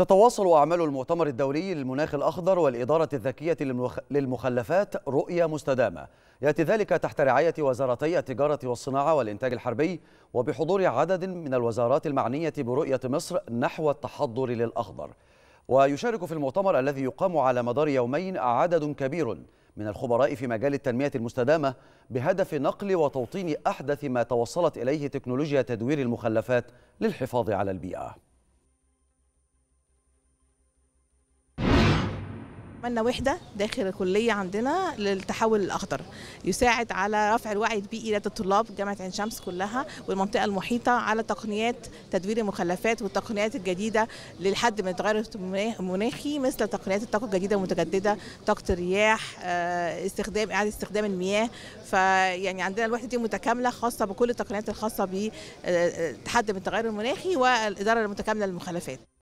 تتواصل أعمال المؤتمر الدولي للمناخ الأخضر والإدارة الذكية للمخلفات رؤية مستدامة يأتي ذلك تحت رعاية وزارتي التجارة والصناعة والإنتاج الحربي وبحضور عدد من الوزارات المعنية برؤية مصر نحو التحضر للأخضر ويشارك في المؤتمر الذي يقام على مدار يومين عدد كبير من الخبراء في مجال التنمية المستدامة بهدف نقل وتوطين أحدث ما توصلت إليه تكنولوجيا تدوير المخلفات للحفاظ على البيئة عملنا وحدة داخل الكلية عندنا للتحول الأخضر يساعد على رفع الوعي البيئي لدى الطلاب جامعة عين شمس كلها والمنطقة المحيطة على تقنيات تدوير المخلفات والتقنيات الجديدة للحد من التغير المناخي مثل تقنيات الطاقة الجديدة المتجددة طاقة الرياح آه، استخدام إعادة استخدام المياه فيعني عندنا الوحدة دي متكاملة خاصة بكل التقنيات الخاصة بتحد آه، آه، من التغير المناخي والإدارة المتكاملة للمخلفات